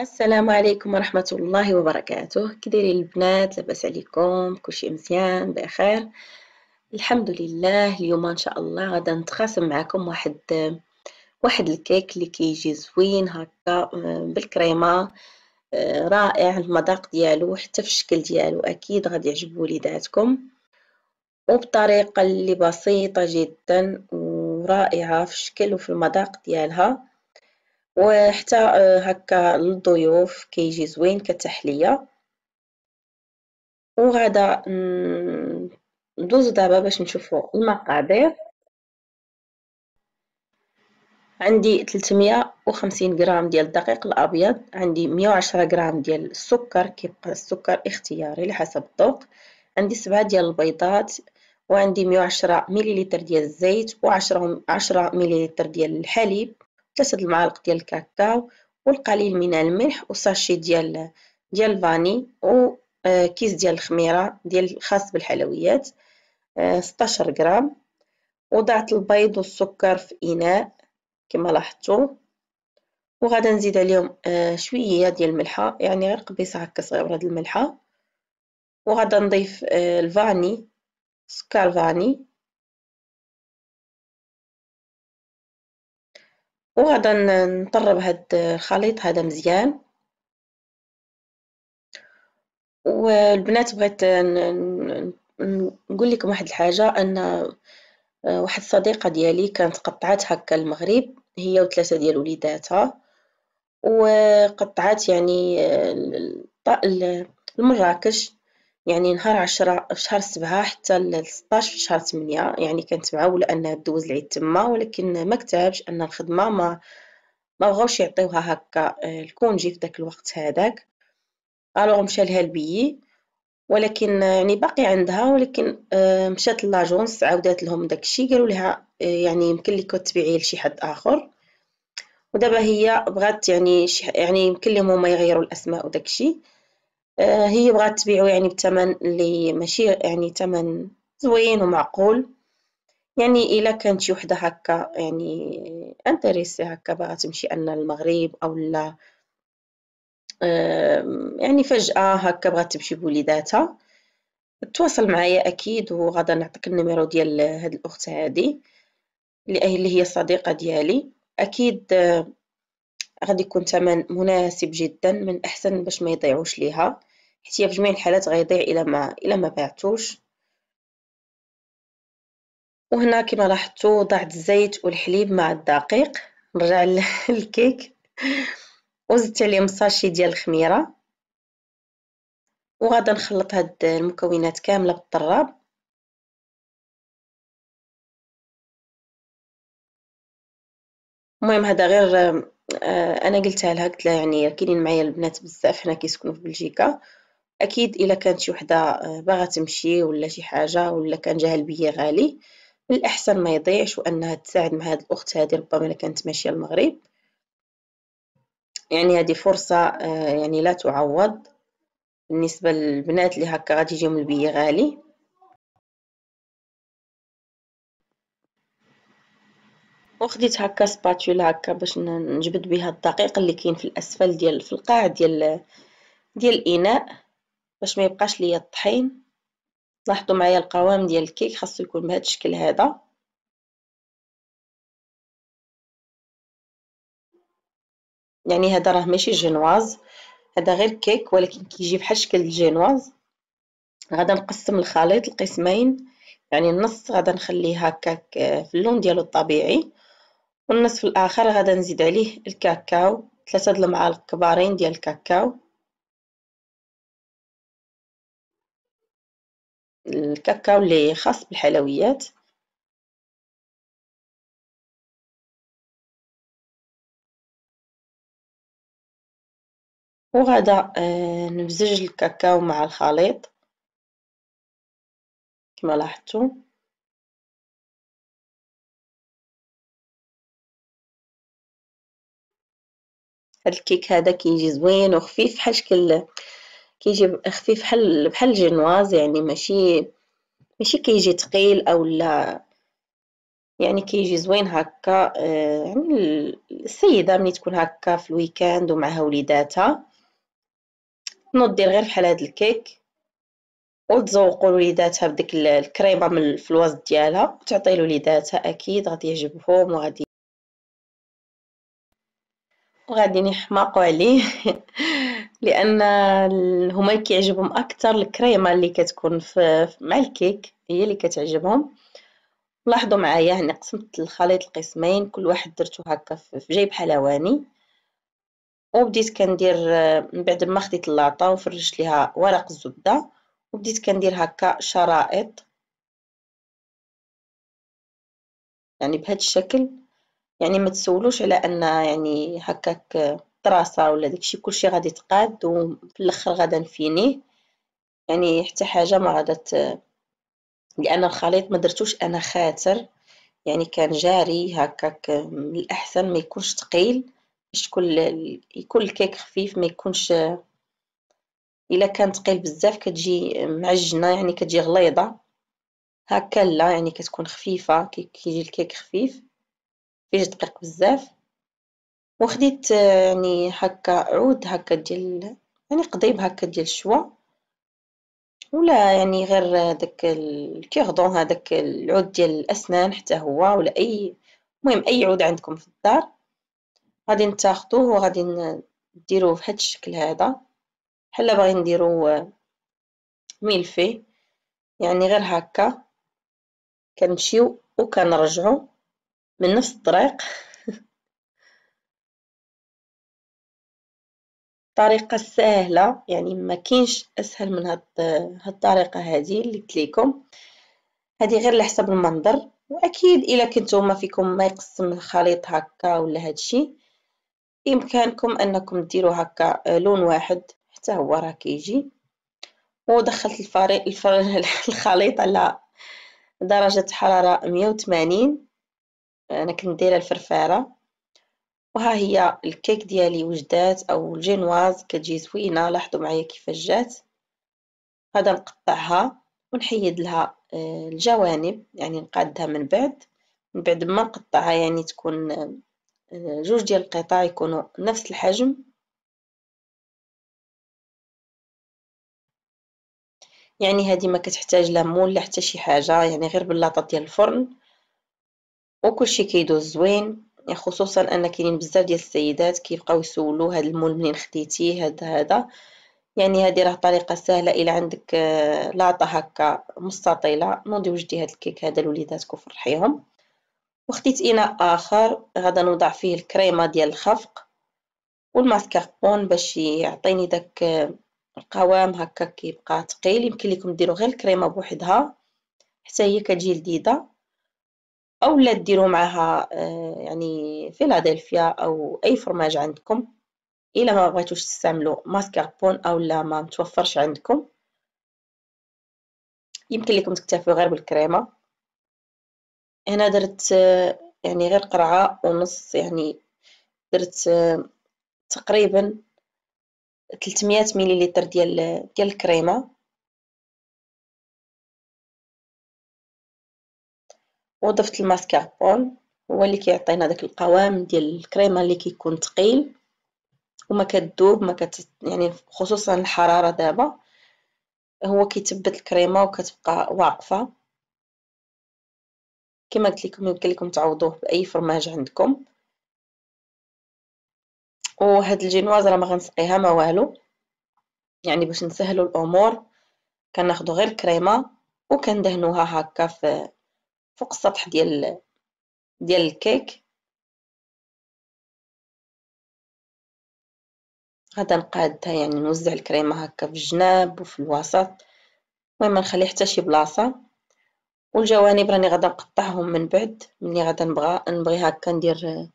السلام عليكم ورحمة الله وبركاته كديرين البنات لاباس عليكم كلشي مزيان بخير الحمد لله اليوم ان شاء الله غادا نتقاسم معكم واحد واحد الكيك اللي كيجي زوين هكا آه، بالكريمه آه، رائع المذاق ديالو حتى في الشكل ديالو اكيد غادي يعجبو وليداتكم وبطريقه اللي بسيطه جدا ورائعه في الشكل وفي المذاق ديالها وحتى آه، هكا للضيوف كيجي زوين كتحليه وغادا ندوز دابا باش نشوفوا المقادير عندي 350 غرام ديال الدقيق الابيض عندي 110 غرام ديال السكر كيبقى السكر اختياري على حسب الذوق عندي 7 ديال البيضات وعندي 110 ملل ديال الزيت و10 10 مليلتر ديال الحليب ثلاثة المعالق ديال الكاكاو والقليل من الملح وساشي ديال ديال الفاني وكيس آه، ديال الخميرة ديال خاص بالحلويات 16 آه، غرام وضعت البيض والسكر في اناء كما لاحظتوا وغادا نزيد عليهم آه، شويه ديال الملحه يعني غير قبيصه هكا صغيره د الملحه وغادا نضيف الفاني سكر فاني وغادا نطرب هاد الخليط هذا مزيان والبنات بغيت نقول لكم واحد الحاجه ان آه، واحد الصديقه ديالي كانت قطعات هكا المغرب هي وثلاثه ديال وليداتها وقطعات يعني آه، المراكش يعني نهار عشرة في شهر سبعة حتى لستاش في شهر تمنية يعني كانت معولة أنها دوز العيد تما ولكن ما كتبش أن الخدمة ما ما بغاوش يعطيوها هكا آه، الكونجي في داك الوقت هذاك الوغ مشى لها البيي ولكن آه، يعني باقي عندها ولكن آه، مشات لاجونس عاودات لهم داكشي قالوا لها يعني يمكن لك تبيعيه لشي حد اخر ودابا هي بغات يعني يعني يمكن لهم هما يغيروا الاسماء وداكشي آه، هي بغات تبيعو يعني بثمن اللي ماشي يعني ثمن زوين ومعقول يعني الا كانت شي وحده هكا يعني انتريسي هكا باغا تمشي ان المغرب او لا يعني فجاه هكا بغات تمشي بوليداتها تواصل معايا اكيد وغادا نعطيك النيميرو ديال هاد الاخت هادي اللي هي صديقه ديالي اكيد غادي يكون ثمن مناسب جدا من احسن باش ما يضيعوش ليها حيت في جميع الحالات غيضيع الا ما الا ما باعتوش وهنا كما لاحظتوا ضعت الزيت والحليب مع الدقيق نرجع للكيك وزدت عليهم ساشي ديال الخميره وغادا نخلط هاد المكونات كامله بالطراب المهم هذا غير آه، انا قلتها لها قلت لها يعني كاينين معايا البنات بزاف هنا كيسكنوا في بلجيكا اكيد الا كانت شي وحده آه، باغا تمشي ولا شي حاجه ولا كان جاها البيه غالي من الاحسن ما يضيعش وانها تساعد مع هاد الاخت هذه ربما الا كانت ماشيه المغرب يعني هذه فرصه آه، يعني لا تعوض بالنسبه للبنات اللي هكا غادي يجيهم البيه غالي وخديت هكا سباتولا هكا باش نجبد بها الدقيق اللي كاين في الاسفل ديال في القاع ديال ديال الاناء باش ما يبقاش ليا الطحين لاحظوا معايا القوام ديال الكيك خاصو يكون بهذا الشكل هذا يعني هذا راه ماشي جينواز هذا غير كيك ولكن كيجي بحال شكل الجينواز غدا نقسم الخليط لقسمين يعني النص غدا نخليه هكاك آه، في اللون ديالو الطبيعي والنصف الاخر غدا نزيد عليه الكاكاو ثلاثه د المعالق كبارين ديال الكاكاو الكاكاو اللي خاص بالحلويات وغدا آه، نمزج الكاكاو مع الخليط كما لاحظتوا هاد الكيك هذا كيجي زوين وخفيف بحال شكل كيجي خفيف بحال بحال الجينواز يعني ماشي ماشي كيجي ثقيل او لا يعني كيجي زوين هكا آه، يعني السيده ملي تكون هكا في الويكاند ومعها وليداتها نودي دير غير بحال هاد الكيك وتزوقوا وليداتها بديك الكريمه من الفلواز ديالها وتعطي لوليداتها اكيد غادي يعجبهم وغادي وغادي يحماقوا عليه لان هما كيعجبهم اكثر الكريمه اللي كتكون في مع الكيك هي اللي كتعجبهم لاحظوا معايا هنا قسمت الخليط لقسمين كل واحد درته هكا في جيب حلواني وبديت كندير آه، من بعد ما خديت اللاطه وفرشت ليها ورق الزبده وبديت كندير هكا شرائط يعني بهذا الشكل يعني ما تسولوش على ان يعني هكاك الطراسه ولا داكشي كلشي غادي يتقاد وفي الاخر غادا نفينيه يعني حتى حاجه ما غادا لان الخليط ما درتوش انا خاتر يعني كان جاري هكاك من الاحسن ما يكونش تقيل باش تكون يكون الكيك خفيف ما يكونش الا كان تقيل بزاف كتجي معجنه يعني كتجي غليظه هكا لا يعني كتكون خفيفه كيجي الكيك خفيف فيه دقيق بزاف وخديت آه، يعني هكا عود هكا ديال يعني قضيب هكا ديال الشوا ولا يعني غير داك الكيغدون هذاك العود ديال الاسنان حتى هو ولا اي مهم اي عود عندكم في الدار غادي نتاخدوه وغادي نديروه هذا الشكل هذا بحال باغي نديرو آه، ميلفي يعني غير هكا كنمشيو وكنرجعو من نفس الطريق الطريقه سهله يعني ما كاينش اسهل من هاد الطريقه هذه اللي قلت لكم هذه غير على حسب المنظر واكيد الا كنتوما فيكم ما يقسم الخليط هكا ولا هادشي بإمكانكم انكم ديروا هكا لون واحد حتى هو راه كيجي ودخلت الفريق الخليط على درجه حراره 180 انا كنت دايره الفرفاره وها هي الكيك ديالي وجدات او الجينواز كتجي زوينه لاحظوا معايا كيفاش جات غادا نقطعها ونحيد لها آه، الجوانب يعني نقادها من بعد من بعد ما نقطعها يعني تكون آه، جوج ديال القطع يكونوا نفس الحجم يعني هذه ما كتحتاج لا مول لا حتى شي حاجه يعني غير بلاطه ديال الفرن وكلشي كيدوز زوين يعني خصوصا ان كاينين بزاف ديال السيدات كيبقاو يسولوا هاد المول منين خديتيه هاد هذا يعني هذه راه طريقه سهله الا عندك آه، لاطه هكا مستطيله نوضي وجدي هاد الكيك هذا لوليداتك وفرحيهم وخديت اناء اخر غادا نوضع فيه الكريمه ديال الخفق والماسكاربون باش يعطيني داك آه، القوام هكا كيبقى ثقيل يمكن لكم ديروا غير الكريمه بوحدها حتى هي كتجي لذيذه او لا ديروا معها آه، يعني فيلادلفيا او اي فرماج عندكم الا ما بغيتوش تستعملوا ماسكاربون او لا ما متوفرش عندكم يمكن لكم تكتفوا غير بالكريمه هنا درت آه، يعني غير قرعه ونص يعني درت آه، تقريبا 300 مليلتر ديال ديال الكريمه وضفت الماسكاربون هو اللي كيعطينا داك القوام ديال الكريمه اللي كيكون ثقيل وما كتذوب ما كت يعني خصوصا الحراره دابا هو كيثبت الكريمه وكتبقى واقفه كما قلت لكم يمكن لكم تعوضوه باي فرماج عندكم وهاد الجينواز راه ما غنسقيها ما والو يعني باش نسهلوا الامور كناخذوا غير الكريمه وكندهنوها هكا في فوق السطح ديال ديال الكيك غادا نقادها يعني نوزع الكريمه هكا في الجناب وفي الوسط المهم نخلي حتى شي بلاصه والجوانب راني غادا نقطعهم من بعد ملي غادا نبغى نبغي هكا ندير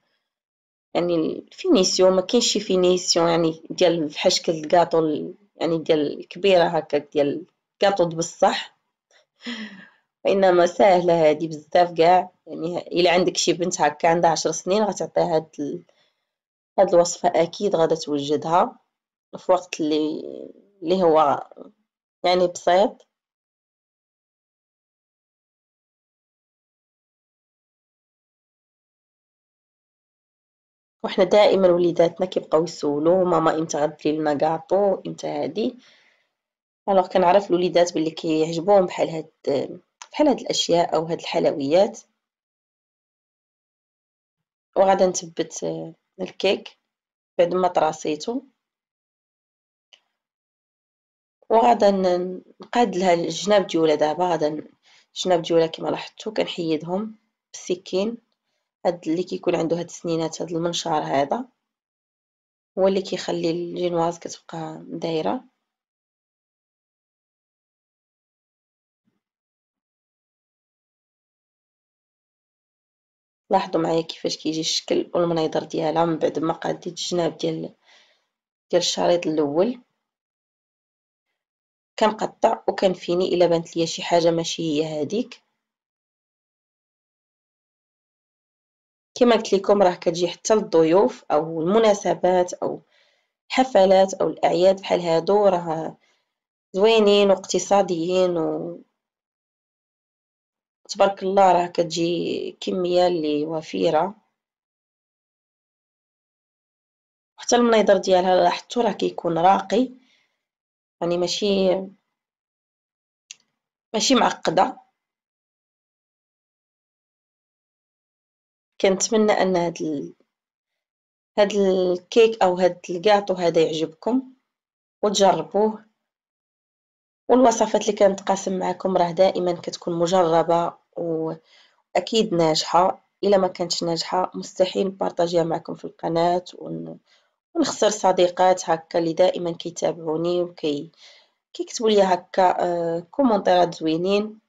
يعني الفينيسيون ما كاينش شي فينيسيون يعني ديال بحال شكل الكاطو يعني ديال الكبيره هكا ديال الكاطو بصح وانما ساهله هذه بزاف كاع يعني الا عندك شي بنت هكا عندها عشر سنين غتعطيها هاد ال... هاد الوصفه اكيد غادا توجدها في وقت اللي اللي هو يعني بسيط وحنا دائما وليداتنا كيبقاو يسولو ماما امتى غديري لنا كاطو امتى هادي الوغ كنعرف الوليدات بلي كيعجبوهم بحال هاد بحال هاد الاشياء او هاد الحلويات وغادا نثبت آه، الكيك بعد ما طراسيتو وغادا نقاد لها الجناب ديولا دابا غادا الجناب ديولا كما لاحظتو كنحيدهم بالسكين هاد اللي كيكون عنده هاد السنينات هاد المنشار هذا هو اللي كيخلي الجينواز كتبقى دايره لاحظوا معايا كيفاش كيجي الشكل والمنيضر ديالها من بعد ما قاديت الجناب ديال ديال الشريط الاول كنقطع وكنفيني الا بانت ليا شي حاجه ماشي هي هذيك كما قلت لكم راه كتجي حتى للضيوف او المناسبات او الحفلات او الاعياد بحال هادو راه زوينين واقتصاديين تبارك الله راه كتجي كميه اللي وفيره حتى المنيضر ديالها لاحظتو راه كيكون راقي يعني ماشي ماشي معقده كنتمنى ان هاد ال... هاد الكيك او هاد الكاطو هذا يعجبكم وتجربوه والوصفات اللي كنتقاسم معكم راه دائما كتكون مجربه واكيد ناجحه الا ما كانتش ناجحه مستحيل نبارطاجيها معكم في القناه ونخسر صديقات هكا اللي دائما كيتابعوني وكي كيكتبوا لي هكا آه، كومونتيرات زوينين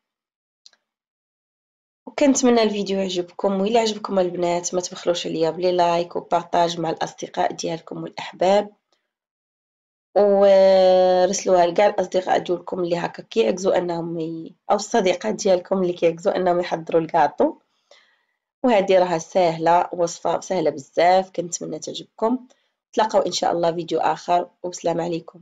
وكنتمنى الفيديو يعجبكم وإلا عجبكم البنات ما تبخلوش عليا بلي لايك وبارطاج مع الاصدقاء ديالكم والاحباب ورسلوها لكاع الاصدقاء ديالكم اللي هكا كيعكزوا انهم ي... او الصديقات ديالكم اللي كيعكزوا انهم يحضروا الكاطو وهذه راها سهله وصفه سهله بزاف كنتمنى تعجبكم تلاقاو ان شاء الله فيديو اخر والسلام عليكم